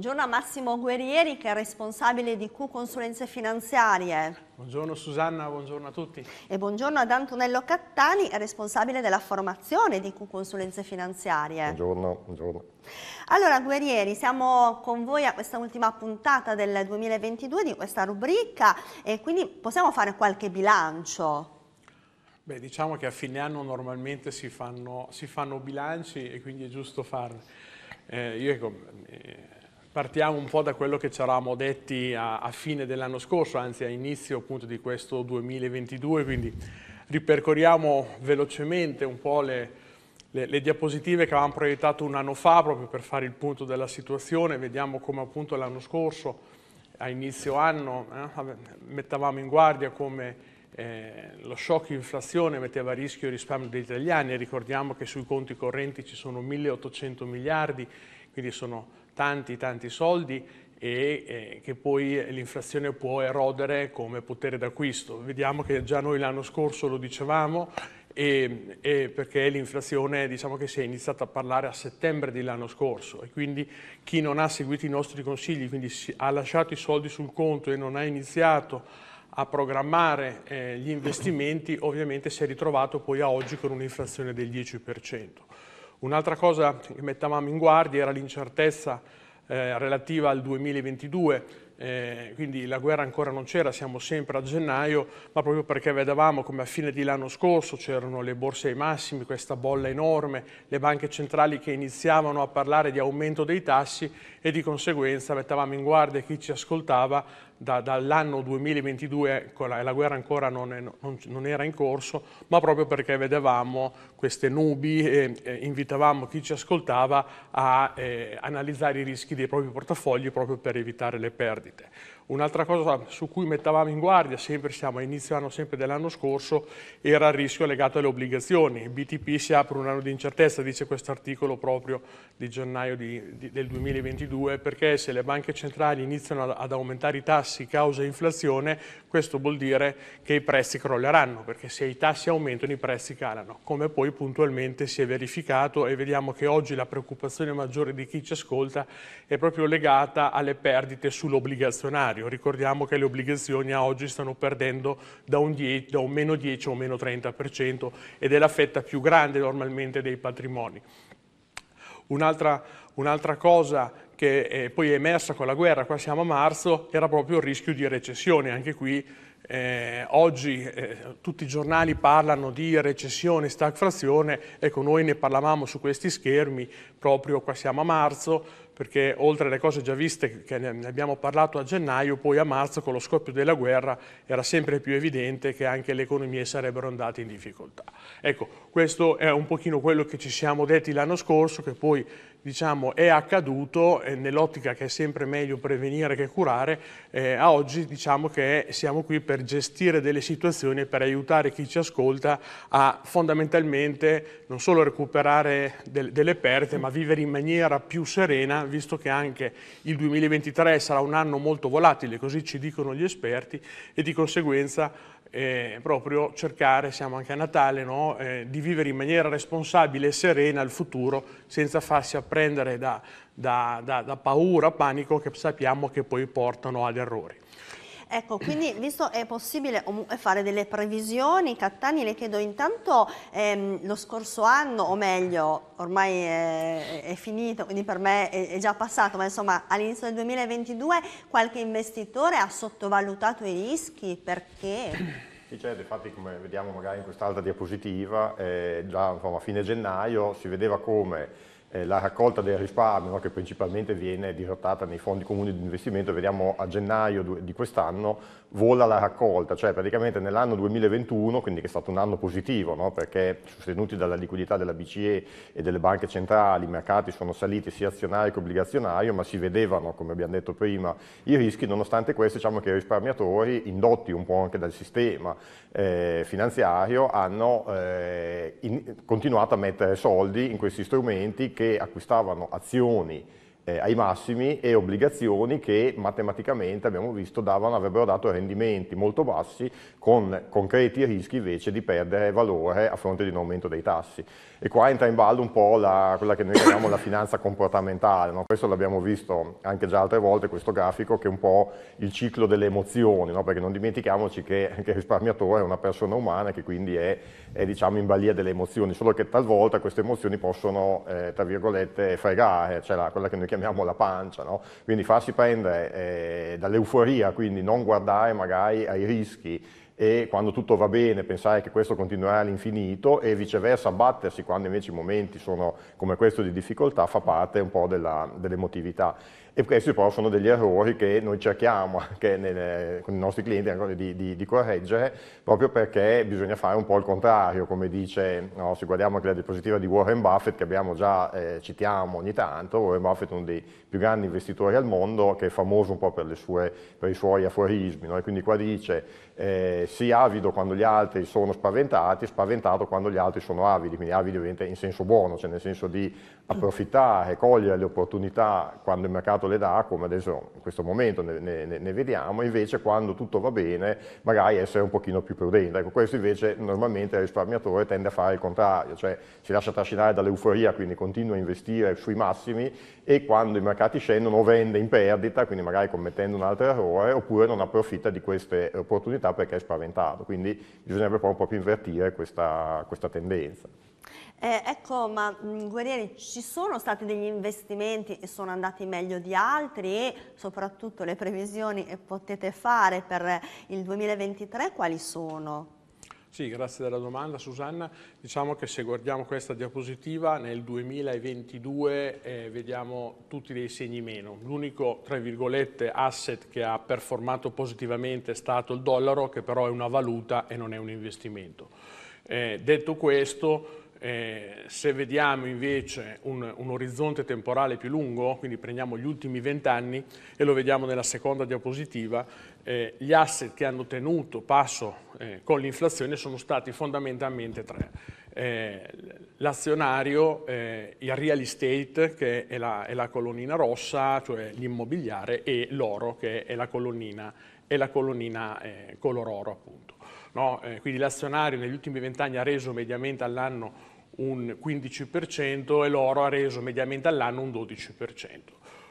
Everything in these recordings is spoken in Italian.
Buongiorno a Massimo Guerrieri che è responsabile di Q Consulenze Finanziarie. Buongiorno Susanna, buongiorno a tutti. E buongiorno ad Antonello Cattani, responsabile della formazione di Q Consulenze Finanziarie. Buongiorno, buongiorno. Allora Guerrieri, siamo con voi a questa ultima puntata del 2022 di questa rubrica e quindi possiamo fare qualche bilancio? Beh, diciamo che a fine anno normalmente si fanno, si fanno bilanci e quindi è giusto farli. Eh, io ecco, Partiamo un po' da quello che ci eravamo detti a, a fine dell'anno scorso, anzi a inizio appunto di questo 2022, quindi ripercorriamo velocemente un po' le, le, le, diapositive che avevamo proiettato un anno fa proprio per fare il punto della situazione, vediamo come appunto l'anno scorso, a inizio anno, eh, mettavamo in guardia come eh, lo shock inflazione metteva a rischio il risparmio degli italiani, ricordiamo che sui conti correnti ci sono 1.800 miliardi, quindi sono tanti tanti soldi e eh, che poi l'inflazione può erodere come potere d'acquisto. Vediamo che già noi l'anno scorso lo dicevamo e, e perché l'inflazione diciamo che si è iniziata a parlare a settembre dell'anno scorso e quindi chi non ha seguito i nostri consigli, quindi ha lasciato i soldi sul conto e non ha iniziato a programmare eh, gli investimenti ovviamente si è ritrovato poi a oggi con un'inflazione del 10%. Un'altra cosa che mettavamo in guardia era l'incertezza eh, relativa al 2022, eh, quindi la guerra ancora non c'era, siamo sempre a gennaio, ma proprio perché vedevamo come a fine dell'anno scorso c'erano le borse ai massimi, questa bolla enorme, le banche centrali che iniziavano a parlare di aumento dei tassi e di conseguenza mettavamo in guardia chi ci ascoltava da, dall'anno 2022 la, guerra ancora non, è, non, non, era in corso, ma proprio perché vedevamo queste nubi e, e invitavamo chi ci ascoltava a eh, analizzare i rischi dei propri portafogli proprio per evitare le perdite. Un'altra cosa su cui mettavamo in guardia, sempre siamo a inizio sempre dell'anno scorso, era il rischio legato alle obbligazioni. Il BTP si apre un anno di incertezza, dice questo articolo proprio di gennaio di, di, del 2022, perché se le banche centrali iniziano ad aumentare i tassi tassi causa inflazione, questo vuol dire che i prezzi crolleranno, perché se i tassi aumentano i prezzi calano, come poi puntualmente si è verificato e vediamo che oggi la preoccupazione maggiore di chi ci ascolta è proprio legata alle perdite sull'obbligazionario. Ricordiamo che le obbligazioni a oggi stanno perdendo da un, 10, da un meno 10 o meno 30% ed è la fetta più grande normalmente dei patrimoni. Un'altra un cosa che è eh, poi è emersa con la guerra, qua siamo a marzo, era proprio il rischio di recessione. Anche qui eh, oggi eh, tutti i giornali parlano di recessione, stagflazione, ecco noi ne parlavamo su questi schermi proprio qua siamo a marzo, perché oltre alle cose già viste che ne abbiamo parlato a gennaio, poi a marzo con lo scoppio della guerra era sempre più evidente che anche le economie sarebbero andate in difficoltà. Ecco, questo è un pochino quello che ci siamo detti l'anno scorso, che poi diciamo, è accaduto eh, nell'ottica che è sempre meglio prevenire che curare, eh, a oggi diciamo che siamo qui per gestire delle situazioni e per aiutare chi ci ascolta a fondamentalmente non solo recuperare del, delle perdite, ma vivere in maniera più serena visto che anche il 2023 sarà un anno molto volatile, così ci dicono gli esperti, e di conseguenza eh, proprio cercare, siamo anche a Natale, no? eh, di vivere in maniera responsabile e serena il futuro senza farsi apprendere da, da, da, da paura, panico che sappiamo che poi portano ad errori. Ecco, quindi visto è possibile fare delle previsioni, Cattani le chiedo intanto ehm, lo scorso anno, o meglio, ormai è, è finito, quindi per me è, è, già passato, ma insomma all'inizio del 2022 qualche investitore ha sottovalutato i rischi, perché? Sì, certo, infatti come vediamo magari in quest'altra diapositiva, eh, già insomma, a fine gennaio si vedeva come eh, la raccolta del risparmio no, che principalmente viene dirottata nei fondi comuni di investimento, vediamo a gennaio di quest'anno vola la raccolta, cioè praticamente nell'anno 2021, quindi che è stato un anno positivo, no, perché sostenuti dalla liquidità della BCE e delle banche centrali, i mercati sono saliti sia azionario che obbligazionario, ma si vedevano, come abbiamo detto prima, i rischi, nonostante questo diciamo che i risparmiatori, indotti un po' anche dal sistema eh, finanziario, hanno eh, in, continuato a mettere soldi in questi strumenti che acquistavano azioni eh, ai massimi e obbligazioni che matematicamente abbiamo visto davano, avrebbero dato rendimenti molto bassi con concreti rischi invece di perdere valore a fronte di un aumento dei tassi. E qua entra in ballo un po' la, quella che noi chiamiamo la finanza comportamentale, no? questo l'abbiamo visto anche già altre volte, questo grafico che è un po' il ciclo delle emozioni, no? perché non dimentichiamoci che anche il risparmiatore è una persona umana che quindi è, è diciamo, in balia delle emozioni, solo che talvolta queste emozioni possono, eh, tra virgolette, fregare, cioè la, quella che noi chiamiamo la pancia, no? quindi farsi prendere eh, dall'euforia, quindi non guardare magari ai rischi e quando tutto va bene pensare che questo continuerà all'infinito e viceversa battersi quando invece i momenti sono come questo di difficoltà fa parte un po' dell'emotività e questi però sono degli errori che noi cerchiamo anche nelle, con i nostri clienti di, di, di, correggere, proprio perché bisogna fare un po' il contrario, come dice, no, se guardiamo anche la diapositiva di Warren Buffett che abbiamo già, eh, citiamo ogni tanto, Warren Buffett è uno dei più grandi investitori al mondo, che è famoso un po' per, sue, per i suoi aforismi, no? quindi qua dice eh, sii avido quando gli altri sono spaventati, spaventato quando gli altri sono avidi, quindi avidi ovviamente in senso buono, cioè nel senso di approfittare, cogliere le opportunità quando il mercato le dà, come adesso in questo momento ne, ne, ne, vediamo, invece quando tutto va bene magari essere un pochino più prudente. Ecco, questo invece normalmente il risparmiatore tende a fare il contrario, cioè si lascia trascinare dall'euforia, quindi continua a investire sui massimi e quando i mercati scendono o vende in perdita, quindi magari commettendo un altro errore, oppure non approfitta di queste opportunità perché è spaventato. Quindi bisognerebbe un po' più invertire questa, questa tendenza. Eh, ecco, ma mm, Guerrieri, ci sono stati degli investimenti e sono andati meglio di altri e soprattutto le previsioni che potete fare per il 2023 quali sono? Sì, grazie della domanda Susanna. Diciamo che se guardiamo questa diapositiva nel 2022 eh, vediamo tutti dei segni meno. L'unico, tra virgolette, asset che ha performato positivamente è stato il dollaro che però è una valuta e non è un investimento. Eh, detto questo, eh, se vediamo invece un, un, orizzonte temporale più lungo, quindi prendiamo gli ultimi vent'anni e lo vediamo nella seconda diapositiva, eh, gli asset che hanno tenuto passo eh, con l'inflazione sono stati fondamentalmente tre. Eh, l'azionario, eh, il real estate che è la, è la colonnina rossa, cioè l'immobiliare, e l'oro che è la colonnina, è la colonnina eh, color oro appunto. No? Eh, quindi l'azionario negli ultimi vent'anni ha reso mediamente all'anno un 15% e l'oro ha reso mediamente all'anno un 12%.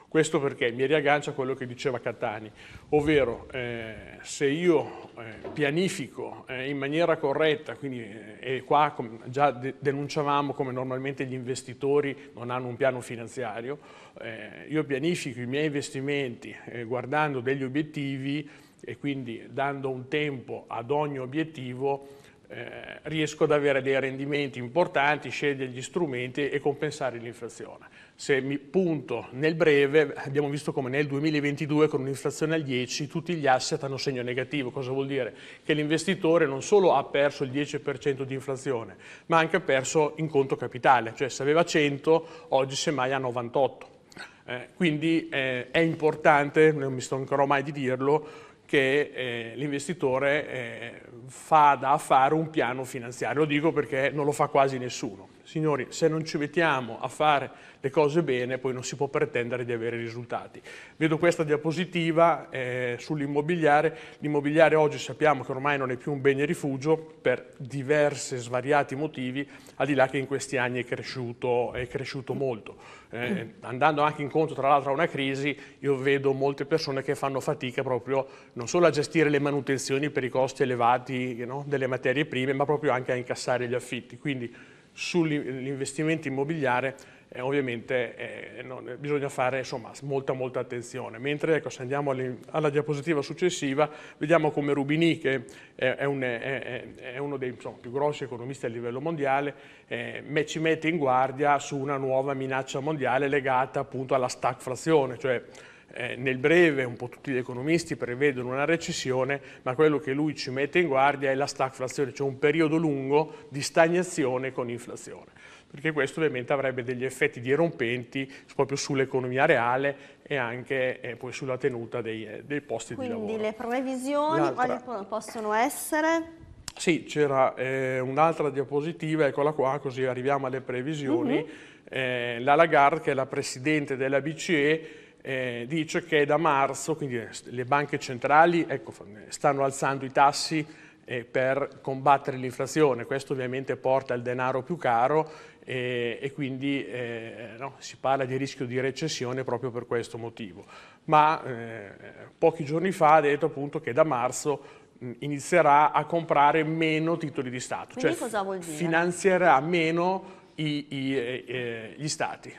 Questo perché mi riaggancia a quello che diceva Catani, ovvero eh, se io eh, pianifico eh, in maniera corretta, quindi, eh, e qua com, già de denunciavamo come normalmente gli investitori non hanno un piano finanziario, eh, io pianifico i miei investimenti eh, guardando degli obiettivi e quindi dando un tempo ad ogni obiettivo eh, riesco ad avere dei rendimenti importanti, scegliere gli strumenti e compensare l'inflazione. Se mi punto nel breve, abbiamo visto come nel 2022 con un'inflazione al 10 tutti gli asset hanno segno negativo. Cosa vuol dire? Che l'investitore non solo ha perso il 10% di inflazione, ma anche ha perso in conto capitale, cioè se aveva 100 oggi semmai ha 98. Eh, quindi eh, è importante, non mi stancherò mai di dirlo, che eh, l'investitore eh, fa da fare un piano finanziario. Lo dico perché non lo fa quasi nessuno. Signori, se non ci mettiamo a fare le cose bene, poi non si può pretendere di avere risultati. Vedo questa diapositiva eh, sull'immobiliare. L'immobiliare oggi sappiamo che ormai non è più un bene rifugio per diversi e svariati motivi, al di là che in questi anni è cresciuto, è cresciuto molto. Eh, andando anche incontro tra l'altro a una crisi, io vedo molte persone che fanno fatica proprio non solo a gestire le manutenzioni per i costi elevati no, delle materie prime, ma proprio anche a incassare gli affitti. Quindi, sull'investimento immobiliare eh, ovviamente eh, non, eh, bisogna fare insomma, molta molta attenzione. Mentre ecco, se andiamo alla diapositiva successiva vediamo come Rubini, che è, è, un, è, è uno dei insomma, più grossi economisti a livello mondiale, eh, ci mette in guardia su una nuova minaccia mondiale legata appunto alla stagflazione, cioè eh, nel breve un po' tutti gli economisti prevedono una recessione, ma quello che lui ci mette in guardia è la stagflazione, cioè un periodo lungo di stagnazione con inflazione, perché questo ovviamente avrebbe degli effetti dirompenti proprio sull'economia reale e anche eh, poi sulla tenuta dei, eh, dei posti Quindi di lavoro. Quindi le previsioni quali possono essere? Sì, c'era eh, un'altra diapositiva, eccola qua, così arriviamo alle previsioni. Mm -hmm. eh, la Lagarde, che è la Presidente della BCE, eh, dice che da marzo, quindi eh, le banche centrali ecco, stanno alzando i tassi eh, per combattere l'inflazione, questo ovviamente porta al denaro più caro eh, e quindi eh, no, si parla di rischio di recessione proprio per questo motivo. Ma eh, pochi giorni fa ha detto appunto che da marzo inizierà a comprare meno titoli di Stato, Quindi cioè finanzierà meno i, i, eh, gli Stati.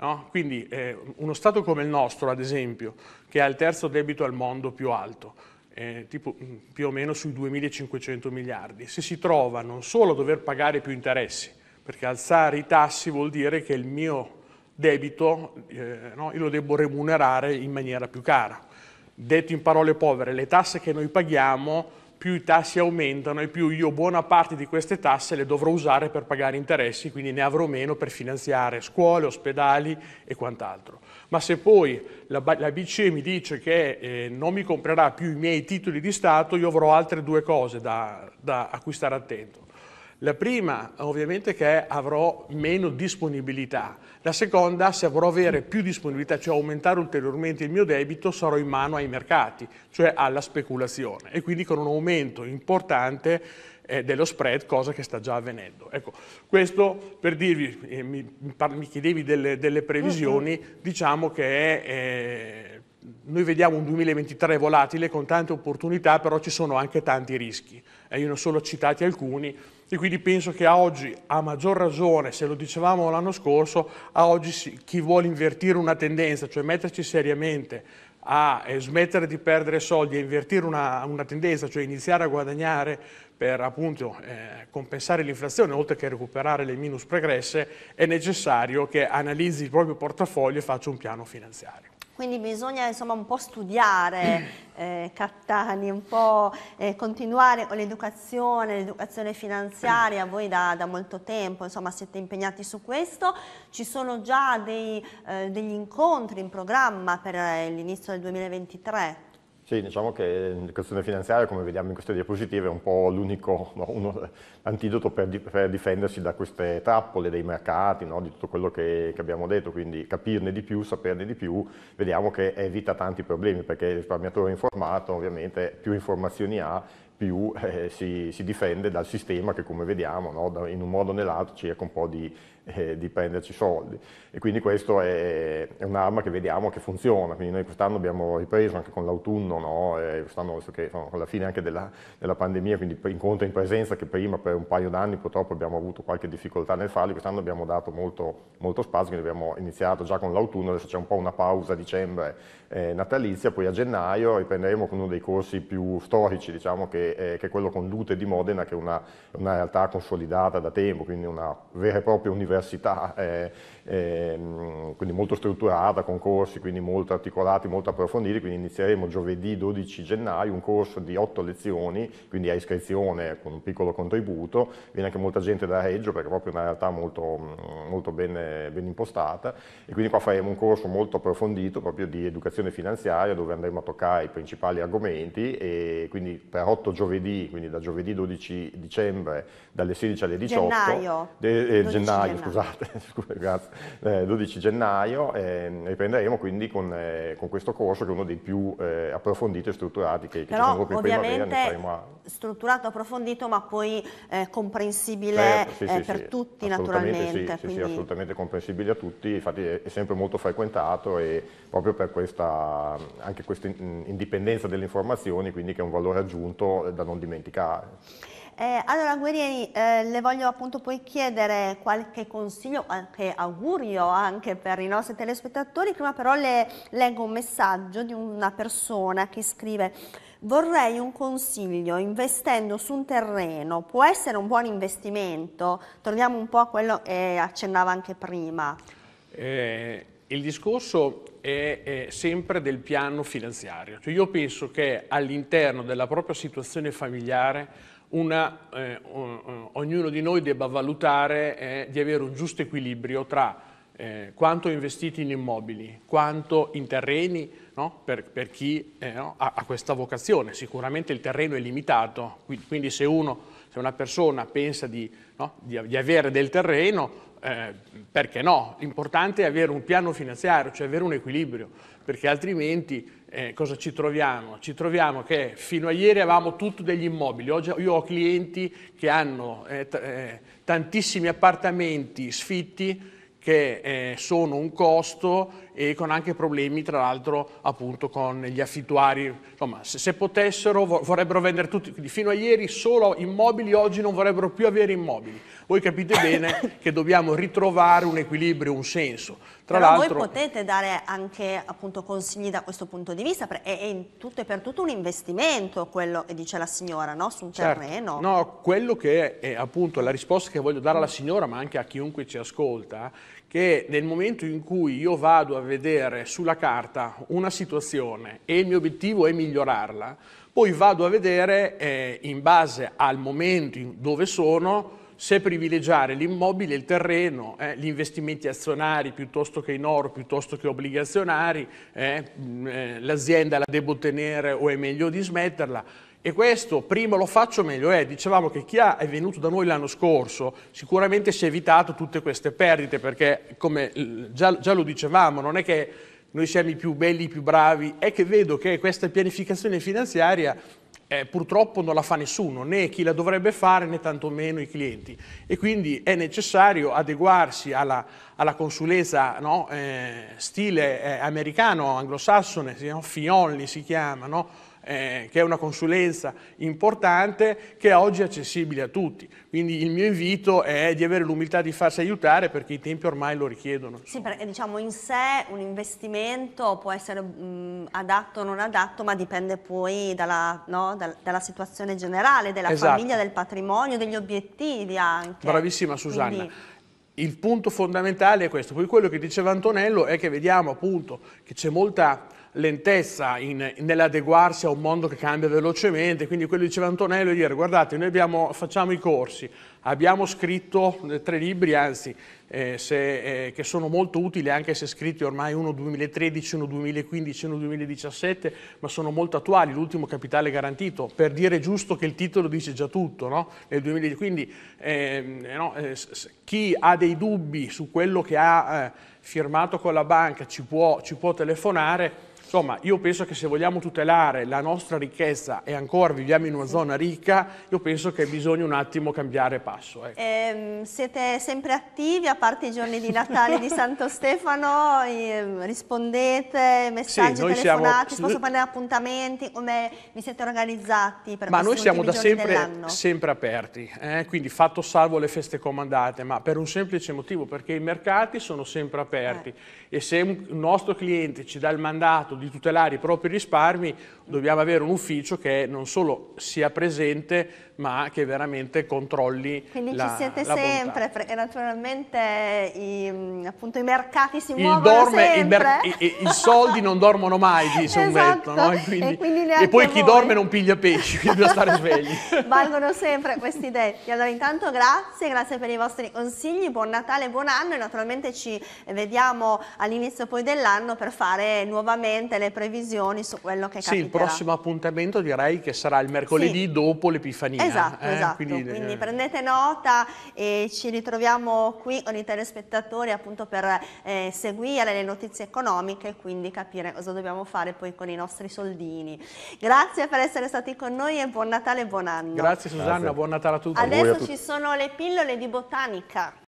No? Quindi eh, uno Stato come il nostro, ad esempio, che ha il terzo debito al mondo più alto, eh, tipo, mm, più o meno sui 2.500 miliardi, se si trova non solo a dover pagare più interessi, perché alzare i tassi vuol dire che il mio debito eh, no, io lo devo remunerare in maniera più cara. Detto in parole povere, le tasse che noi paghiamo più i tassi aumentano e più io buona parte di queste tasse le dovrò usare per pagare interessi, quindi ne avrò meno per finanziare scuole, ospedali e quant'altro. Ma se poi la, la, BCE mi dice che eh, non mi comprerà più i miei titoli di Stato, io avrò altre due cose da, da stare attento. La prima ovviamente che è, avrò meno disponibilità, la seconda se avrò avere più disponibilità, cioè aumentare ulteriormente il mio debito, sarò in mano ai mercati, cioè alla speculazione e quindi con un aumento importante eh, dello spread, cosa che sta già avvenendo. Ecco, questo per dirvi, eh, mi, mi, chiedevi delle, delle previsioni, uh -huh. diciamo che eh, noi vediamo un 2023 volatile con tante opportunità, però ci sono anche tanti rischi. Eh, io ne ho solo citati alcuni, e quindi penso che a oggi, a maggior ragione, se lo dicevamo l'anno scorso, a oggi chi vuole invertire una tendenza, cioè metterci seriamente a smettere di perdere soldi e invertire una, una tendenza, cioè iniziare a guadagnare per appunto eh, compensare l'inflazione, oltre che recuperare le minus pregresse, è necessario che analizzi il proprio portafoglio e faccia un piano finanziario. Quindi bisogna insomma, un po' studiare eh, Cattani, un po' eh, continuare con l'educazione, l'educazione finanziaria, voi da, da molto tempo insomma, siete impegnati su questo, ci sono già dei, eh, degli incontri in programma per eh, l'inizio del 2023? Sì, diciamo che l'educazione finanziaria, come vediamo in queste diapositive, è un po' l'unico no, antidoto per, di, per, difendersi da queste trappole dei mercati, no, di tutto quello che, che, abbiamo detto, quindi capirne di più, saperne di più, vediamo che evita tanti problemi, perché il risparmiatore informato ovviamente più informazioni ha, più eh, si, si, difende dal sistema che come vediamo no, in un modo o nell'altro cerca un po' di eh, di prenderci soldi. E quindi questo è, è un'arma che vediamo che funziona. Quindi noi quest'anno abbiamo ripreso anche con l'autunno, no? quest'anno che, insomma, con la fine anche della, della pandemia, quindi incontri in presenza che prima per un paio d'anni purtroppo abbiamo avuto qualche difficoltà nel farli, quest'anno abbiamo dato molto, molto spazio, quindi abbiamo iniziato già con l'autunno, adesso c'è un po' una pausa a dicembre eh, natalizia, poi a gennaio riprenderemo con uno dei corsi più storici, diciamo, che, eh, che è quello con Lute di Modena, che è una, una realtà consolidata da tempo, quindi una vera e propria università università, eh, eh, quindi molto strutturata, con corsi quindi molto articolati, molto approfonditi, quindi inizieremo giovedì 12 gennaio un corso di 8 lezioni, quindi a iscrizione con un piccolo contributo, viene anche molta gente da Reggio perché è proprio una realtà molto, mm, molto ben, ben impostata e quindi qua faremo un corso molto approfondito proprio di educazione finanziaria dove andremo a toccare i principali argomenti e quindi per 8 giovedì, quindi da giovedì 12 dicembre dalle 16 alle 18. Gennaio. De, eh, gennaio, gennaio, scusate, grazie, eh, 12 gennaio eh, riprenderemo quindi con, eh, con, questo corso che è uno dei più eh, approfonditi e strutturati che, che Però, ci sono proprio ovviamente primavera. Strutturato, approfondito ma poi eh, comprensibile certo, sì, sì, per sì, tutti naturalmente. Sì, quindi... assolutamente comprensibile a tutti, infatti è, è sempre molto frequentato e proprio per questa, anche questa indipendenza delle informazioni, quindi che è un valore valore aggiunto da non dimenticare. Eh, allora Guerrieri, eh, le voglio appunto poi chiedere qualche consiglio, qualche augurio anche per i nostri telespettatori, prima però le leggo un messaggio di una persona che scrive vorrei un consiglio investendo su un terreno, può essere un buon investimento? Torniamo un po' a quello che accennava anche prima. Eh, il discorso è, è, sempre del piano finanziario. Cioè io penso che all'interno della propria situazione familiare una, eh, ognuno di noi debba valutare eh, di avere un giusto equilibrio tra eh, quanto investito in immobili, quanto in terreni, no? per, per, chi eh, no? ha, ha, questa vocazione. Sicuramente il terreno è limitato, quindi se, uno, se una persona pensa di, no? di, di avere del terreno eh, perché no? L'importante è avere un piano finanziario, cioè avere un equilibrio, perché altrimenti eh, cosa ci troviamo? Ci troviamo che fino a ieri avevamo tutti degli immobili, oggi io ho clienti che hanno eh, eh tantissimi appartamenti sfitti che eh, sono un costo e con anche problemi tra l'altro appunto con gli affittuari, insomma se, se potessero vorrebbero vendere tutti, fino a ieri solo immobili, oggi non vorrebbero più avere immobili. Voi capite bene che dobbiamo ritrovare un equilibrio, un senso. Tra Però voi potete dare anche appunto consigli da questo punto di vista, è, è in tutto e per tutto un investimento quello che dice la signora, no? Su un certo. terreno. No, quello che è, è appunto la risposta che voglio dare alla signora, ma anche a chiunque ci ascolta, che nel momento in cui io vado a vedere sulla carta una situazione e il mio obiettivo è migliorarla, poi vado a vedere eh, in base al momento dove sono se privilegiare l'immobile, il terreno, eh, gli investimenti azionari piuttosto che in oro, piuttosto che obbligazionari, eh, mm, eh, l'azienda la devo tenere o è meglio dismetterla. E questo prima lo faccio meglio è. Eh, dicevamo che chi è venuto da noi l'anno scorso sicuramente si è evitato tutte queste perdite perché come già, già lo dicevamo non è che noi siamo i più belli, i più bravi, è che vedo che questa pianificazione finanziaria eh, purtroppo non la fa nessuno, né chi la dovrebbe fare né tantomeno i clienti e quindi è necessario adeguarsi alla, alla consulenza no, eh, stile eh, americano, anglosassone, no, Fiolli si chiama, no? eh, che è una consulenza importante che oggi è accessibile a tutti. Quindi il mio invito è di avere l'umiltà di farsi aiutare perché i tempi ormai lo richiedono. Sì, perché diciamo in sé un investimento può essere mh, adatto o non adatto, ma dipende poi dalla, no, dal, dalla situazione generale, della esatto. famiglia, del patrimonio, degli obiettivi anche. Bravissima Susanna. Quindi il punto fondamentale è questo, poi quello che diceva Antonello è che vediamo appunto che c'è molta lentezza nell'adeguarsi a un mondo che cambia velocemente, quindi quello che diceva Antonello è dire guardate noi abbiamo, facciamo i corsi, Abbiamo scritto tre libri, anzi, eh, se, eh, che sono molto utili anche se scritti ormai uno 2013, uno 2015, uno 2017, ma sono molto attuali, l'ultimo Capitale Garantito, per dire giusto che il titolo dice già tutto. No? quindi ehm, eh, no, chi ha dei dubbi su quello che ha eh, firmato con la banca ci può, ci può telefonare, Insomma, io penso che se vogliamo tutelare la nostra ricchezza e ancora viviamo in una zona ricca, io penso che bisogna un attimo cambiare passo. Ecco. Eh, siete sempre attivi, a parte i giorni di Natale di Santo Stefano, ehm, rispondete, messaggi, sì, telefonate, siamo... posso prendere appuntamenti, come vi siete organizzati per Ma noi siamo da sempre, sempre aperti, eh? quindi fatto salvo le feste comandate, ma per un semplice motivo, perché i mercati sono sempre aperti eh. e se un nostro cliente ci dà il mandato di tutelare i propri risparmi, dobbiamo avere un ufficio che non solo sia presente, ma che veramente controlli Quindi la, ci siete sempre, perché naturalmente i, mm, appunto, i mercati si il muovono dorme, sempre. I, i, I, soldi non dormono mai, dice un esatto. detto. No? E, quindi, e, quindi e, poi chi voi. dorme non piglia pesci, quindi bisogna stare svegli. Valgono sempre questi detti. Allora intanto grazie, grazie per i vostri consigli, buon Natale, buon anno e naturalmente ci vediamo all'inizio poi dell'anno per fare nuovamente brevemente le previsioni su quello che capiterà. Sì, il prossimo appuntamento direi che sarà il mercoledì sì. dopo l'Epifania. Esatto, eh? esatto. Quindi, Quindi eh... prendete nota e ci ritroviamo qui con i telespettatori appunto per eh, seguire le notizie economiche e quindi capire cosa dobbiamo fare poi con i nostri soldini. Grazie per essere stati con noi e buon Natale e buon anno. Grazie Susanna, Grazie. buon Natale a tutti. Adesso a tutti. ci sono le pillole di botanica.